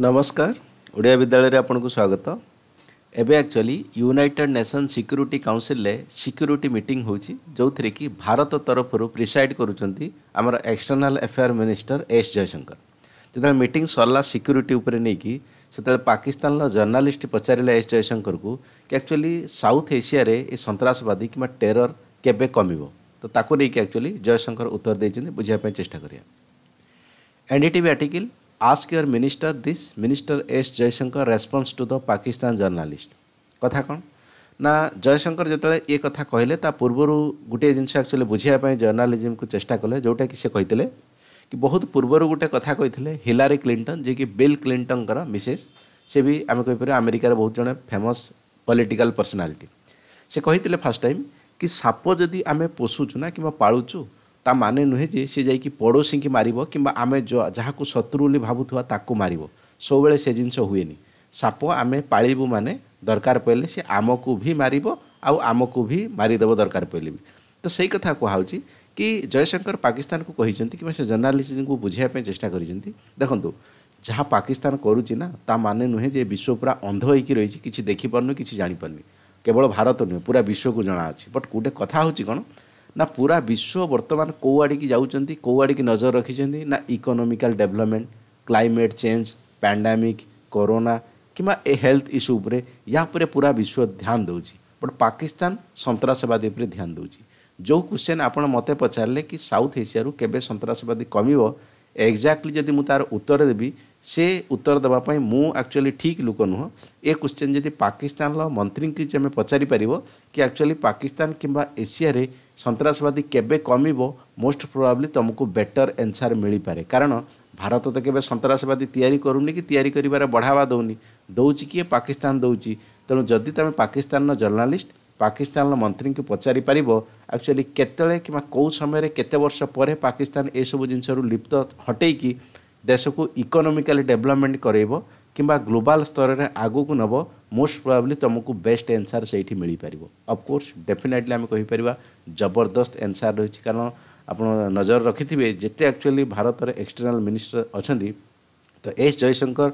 ନମସ୍କାର ଓଡ଼ିଆ ବିଦ୍ୟାଳୟରେ ଆପଣଙ୍କୁ ସ୍ୱାଗତ ଏବେ ଆକ୍ଚୁଆଲି ୟୁନାଇଟେଡ୍ ନେସନ୍ ସିକ୍ୟୁରିଟି କାଉନସିଲରେ ସିକ୍ୟୁରିଟି ମିଟିଂ ହେଉଛି ଯେଉଁଥିରେ କି ଭାରତ ତରଫରୁ ପ୍ରିସାଇଡ୍ କରୁଛନ୍ତି ଆମର external affair minister S Jaishankar ଯେତେବେଳେ ମିଟିଂ ସରିଲା ସିକ୍ୟୁରିଟି ଉପରେ ନେଇକି ସେତେବେଳେ ପାକିସ୍ତାନର ଜର୍ଣ୍ଣାଲିଷ୍ଟ ପଚାରିଲେ ଏସ୍ ଜୟଶଙ୍କରଙ୍କୁ କି ଆକ୍ଚୁଆଲି ସାଉଥ୍ ଏସିଆରେ ଏ ସନ୍ତାସବାଦୀ କିମ୍ବା ଟେରର କେବେ କମିବ ତ ତାକୁ ନେଇକି ଆକ୍ଚୁଆଲି ଜୟଶଙ୍କର ଉତ୍ତର ଦେଇଛନ୍ତି ବୁଝିବା ପାଇଁ ଚେଷ୍ଟା କରିବା N D TV article ask your minister this minister S Jaishankar response to the Pakistan journalist कथा कौन ना जयशंकर जितने ये कथ कहले पूर्व गोटे जिन एक्चुअली बुझापी जर्नालीजम को चेस्टा कले जोटा कि सी कही कि बहुत पूर्व गोटे कथा कही हिलारी क्लींटन जी कि बिल क्लींटन मिसेस से भी आम कहीपर आमेरिकार बहुत जन फेमस पॉलिटिकल पर्सनालीटी से कही फर्स्ट टाइम कि साप जदि आम पोषुना कि पालुचु ତା ମାନେ ନୁହେଁ ଯେ ସେ ଯାଇକି ପଡ଼ୋଶୀଙ୍କି ମାରିବ କିମ୍ବା ଆମେ ଯାହାକୁ ଶତ୍ରୁ ବୋଲି ଭାବୁଥିବା ତାକୁ ମାରିବ ସବୁବେଳେ ସେ ଜିନିଷ ହୁଏନି ସାପ ଆମେ ପାଳିବୁ ମାନେ ଦରକାର ପଡ଼ିଲେ ସେ ଆମକୁ ବି ମାରିବ ଆଉ ଆମକୁ ବି ମାରିଦେବ ଦରକାର ପଡ଼ିଲେ ବି ତ ସେଇ କଥା କୁହାହେଉଛି କି ଜୟଶଙ୍କର ପାକିସ୍ତାନକୁ କହିଛନ୍ତି କିମ୍ବା ସେ ଜର୍ଣ୍ଣାଲିଷ୍ଟଙ୍କୁ ବୁଝିବା ପାଇଁ ଚେଷ୍ଟା କରିଛନ୍ତି ଦେଖନ୍ତୁ ଯାହା ପାକିସ୍ତାନ କରୁଛି ନା ତା ମାନେ ନୁହେଁ ଯେ ବିଶ୍ୱ ପୁରା ଅନ୍ଧ ହେଇକି ରହିଛି କିଛି ଦେଖିପାରୁନି କିଛି ଜାଣିପାରୁନି କେବଳ ଭାରତ ନୁହେଁ ପୁରା ବିଶ୍ୱକୁ ଜଣାଅଛି ବଟ୍ ଗୋଟେ କଥା ହେଉଛି କ'ଣ ना पूरा विश्व बर्तमान कौ आड़ी जाऊँ कौ आड़ी नजर रखी ना economical development climate change pandemic corona कि हेल्थ इश्यू उपरे या उपरे पूरा विश्व ध्यान दौर बट पाकिस्तान सन्सवादी पर ध्यान दौर जो क्वेश्चन आप मत पचारे कि साउथ एसी केवे सन्सवादी कमी एक्जाक्टली जब मुझे उत्तर देवी ସେ ଉତ୍ତର ଦେବା ପାଇଁ ମୁଁ ଆକ୍ଚୁଆଲି ଠିକ୍ ଲୋକ ନୁହଁ ଏ କ୍ୱେଶ୍ଚିନ୍ ଯଦି ପାକିସ୍ତାନର ମନ୍ତ୍ରୀଙ୍କୁ ଯଦି ଆମେ ପଚାରିପାରିବ କି ଆକ୍ଚୁଆଲି ପାକିସ୍ତାନ କିମ୍ବା ଏସିଆରେ ସନ୍ତାସବାଦୀ କେବେ କମିବ ମୋଷ୍ଟ ପ୍ରୋବାବ୍ଲି ତୁମକୁ ବେଟର୍ ଏନ୍ସାର୍ ମିଳିପାରେ କାରଣ ଭାରତ ତ କେବେ ସନ୍ତାସବାଦୀ ତିଆରି କରୁନି କି ତିଆରି କରିବାରେ ବଢ଼ାବା ଦେଉନି ଦେଉଛି କିଏ ପାକିସ୍ତାନ ଦେଉଛି ତେଣୁ ଯଦି ତୁମେ ପାକିସ୍ତାନର ଜର୍ଣ୍ଣାଲିଷ୍ଟ ପାକିସ୍ତାନର ମନ୍ତ୍ରୀଙ୍କୁ ପଚାରିପାରିବ ଆକ୍ଚୁଆଲି କେତେବେଳେ କିମ୍ବା କେଉଁ ସମୟରେ କେତେ ବର୍ଷ ପରେ ପାକିସ୍ତାନ ଏସବୁ ଜିନିଷରୁ ଲିପ୍ତ ହଟେଇକି ଦେଶକୁ ଇକୋନୋମିକାଲି ଡେଭଲପମେଣ୍ଟ କରାଇବ କିମ୍ବା ଗ୍ଲୋବାଲ୍ ସ୍ତରରେ ଆଗକୁ ନେବ ମୋଷ୍ଟ ପ୍ରୋବାବ୍ଲି ତୁମକୁ ବେଷ୍ଟ ଏନ୍ସାର୍ ସେଇଠି ମିଳିପାରିବ ଅଫକୋର୍ସ ଡେଫିନେଟଲି ଆମେ କହିପାରିବା ଜବରଦସ୍ତ ଏନ୍ସାର୍ ରହିଛି କାରଣ ଆପଣ ନଜର ରଖିଥିବେ ଯେତେ ଆକ୍ଚୁଆଲି ଭାରତରେ ଏକ୍ସଟର୍ନାଲ ମିନିଷ୍ଟର ଅଛନ୍ତି ତ ଏସ୍ ଜୟଶଙ୍କର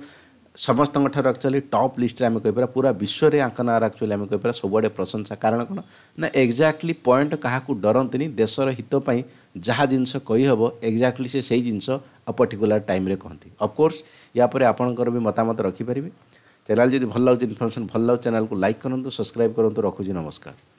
ସମସ୍ତଙ୍କଠାରୁ ଆକ୍ଚୁଆଲି ଟପ୍ ଲିଷ୍ଟରେ ଆମେ କହିପାରିବା ପୁରା ବିଶ୍ୱରେ ଆଙ୍କ ନାଁର ଆକ୍ଚୁଆଲି ଆମେ କହିପାରିବା ସବୁଆଡ଼େ ପ୍ରଶଂସା କାରଣ କ'ଣ ନା ଏକ୍ଜାକ୍ଟଲି ପଏଣ୍ଟ କାହାକୁ ଡରନ୍ତିନି ଦେଶର ହିତ ପାଇଁ ଯାହା ଜିନିଷ କହିହେବ ଏକ୍ଜାକ୍ଟଲି ସେ ସେଇ ଜିନିଷ ଆଉ ପର୍ଟିକୁଲାର ଟାଇମ୍ରେ କହନ୍ତି ଅଫକୋର୍ସ ୟା ପରେ ଆପଣଙ୍କର ବି ମତାମତ ରଖିପାରିବେ ଚ୍ୟାନେଲ୍ ଯଦି ଭଲ ଲାଗୁଛି ଇନଫର୍ମେସନ୍ ଭଲ ଲାଗୁଛି ଚ୍ୟାନେଲ୍କୁ ଲାଇକ୍ କରନ୍ତୁ ସବସ୍କ୍ରାଇବ୍ କରନ୍ତୁ ରଖୁଛି ନମସ୍କାର